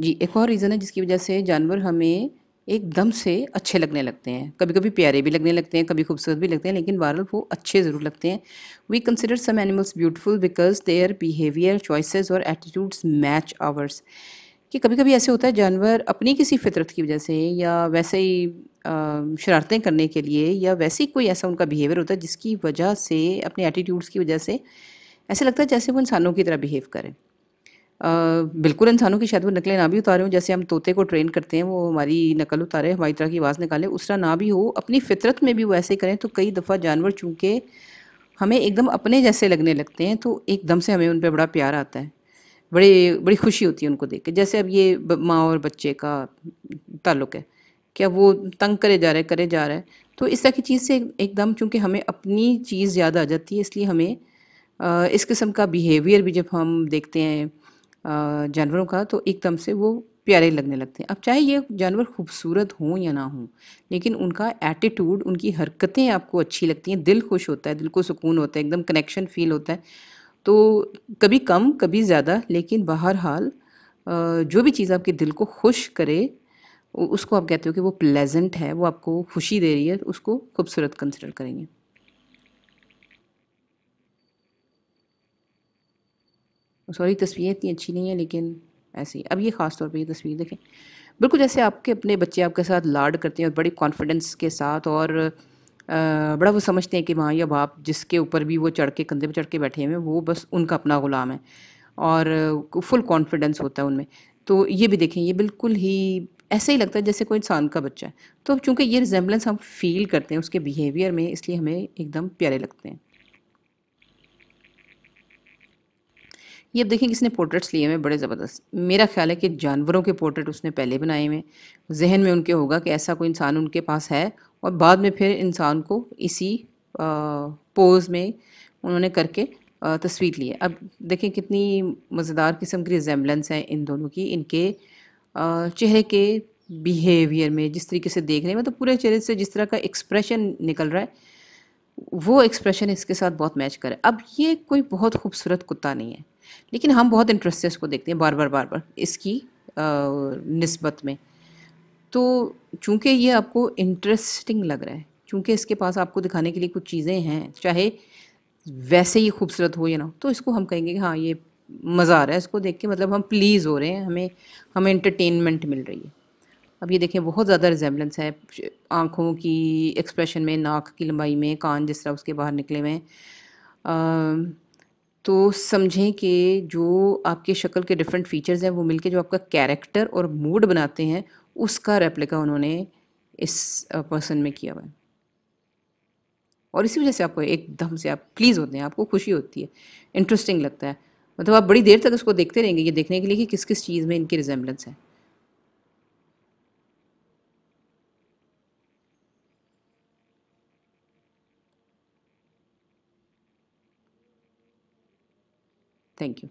जी एक और रीज़न है जिसकी वजह से जानवर हमें एकदम से अच्छे लगने लगते हैं कभी कभी प्यारे भी लगने लगते हैं कभी खूबसूरत भी लगते हैं लेकिन वायरल वो अच्छे ज़रूर लगते हैं we consider some animals beautiful because their behaviour choices और एटीट्यूड्स मैच आवर्स कि कभी कभी ऐसे होता है जानवर अपनी किसी फितरत की वजह से या वैसे ही शरारतें करने के लिए या वैसे ही कोई ऐसा उनका बिहेवियर होता है जिसकी वजह से अपने एटीट्यूड्स की वजह से ऐसे लगता है जैसे वो इंसानों की तरह बिहेव करें बिल्कुल इंसानों की शायद वो नकलें ना भी उतारे हों जैसे हम तोते को ट्रेन करते हैं वो हमारी नकल उतारे हमारी तरह की आवाज़ निकाले उस तरह ना भी हो अपनी फितरत में भी वो ऐसे करें तो कई दफ़ा जानवर चूँकि हमें एकदम अपने जैसे लगने लगते हैं तो एकदम से हमें उन पर बड़ा प्यार आता है बड़े बड़ी खुशी होती है उनको देख के जैसे अब ये माँ और बच्चे का ताल्लुक है क्या वो तंग करे जा रहे करे जा रहा है तो इस तरह की चीज़ से एकदम चूँकि हमें अपनी चीज़ ज़्यादा आ जाती है इसलिए हमें इस किस्म का बिहेवियर भी जब हम देखते हैं जानवरों का तो एकदम से वो प्यारे लगने लगते हैं अब चाहे ये जानवर खूबसूरत हों या ना हों लेकिन उनका एटीट्यूड उनकी हरकतें आपको अच्छी लगती हैं दिल खुश होता है दिल को सुकून होता है एकदम कनेक्शन फील होता है तो कभी कम कभी ज़्यादा लेकिन बहरहाल जो भी चीज़ आपके दिल को खुश करे उसको आप कहते हो कि वो प्लेजेंट है वो आपको खुशी दे रही है उसको खूबसूरत कंसिडर करेंगे सॉरी तस्वीरें इतनी अच्छी नहीं है लेकिन ऐसे ही अब ये ख़ास तौर पे ये तस्वीर देखें बिल्कुल जैसे आपके अपने बच्चे आपके साथ लाड करते हैं और बड़ी कॉन्फिडेंस के साथ और आ, बड़ा वो समझते हैं कि माँ या बाप जिसके ऊपर भी वो चढ़ के कंधे पर चढ़ के बैठे हुए वो बस उनका अपना ग़ुलाम है और फुल कॉन्फिडेंस होता है उनमें तो ये भी देखें ये बिल्कुल ही ऐसे ही लगता है जैसे कोई इंसान का बच्चा है तो चूँकि ये रिजेम्बलेंस हम फील करते हैं उसके बिहेवियर में इसलिए हमें एकदम प्यारे लगते हैं ये अब देखें किसने पोर्ट्रेट्स लिए हुए बड़े ज़बरदस्त मेरा ख्याल है कि जानवरों के पोर्ट्रेट उसने पहले बनाए हुए जहन में उनके होगा कि ऐसा कोई इंसान उनके पास है और बाद में फिर इंसान को इसी पोज़ में उन्होंने करके तस्वीर ली है अब देखें कितनी मज़ेदार किस्म की रिजेम्बलेंस है इन दोनों की इनके चेहरे के बिहेवियर में जिस तरीके से देख रहे हैं मतलब तो पूरे चेहरे से जिस तरह का एक्सप्रेशन निकल रहा है वो एक्सप्रेशन इसके साथ बहुत मैच करे अब ये कोई बहुत खूबसूरत कुत्ता नहीं है लेकिन हम बहुत इंटरेस्ट से उसको देखते हैं बार बार बार बार इसकी नस्बत में तो चूँकि ये आपको इंटरेस्टिंग लग रहा है चूंकि इसके पास आपको दिखाने के लिए कुछ चीज़ें हैं चाहे वैसे ही खूबसूरत हो या ना तो इसको हम कहेंगे कि हाँ ये मज़ा आ रहा है इसको देख के मतलब हम प्लीज़ हो रहे हैं हमें हमें इंटरटेनमेंट मिल रही है अब ये देखें बहुत ज़्यादा रिजेम्बलेंस है आँखों की एक्सप्रेशन में नाक की लंबाई में कान जिस तरह उसके बाहर निकले हुए हैं तो समझें कि जो आपके शक्ल के डिफरेंट फीचर्स हैं वो मिलके जो आपका कैरेक्टर और मूड बनाते हैं उसका रेप्लिका उन्होंने इस पर्सन में किया हुआ है और इसी वजह से आपको एकदम से आप प्लीज़ होते हैं आपको खुशी होती है इंटरेस्टिंग लगता है मतलब आप बड़ी देर तक उसको देखते रहेंगे ये देखने के लिए कि किस किस चीज़ में इनकी रिजेम्बलेंस है Thank you.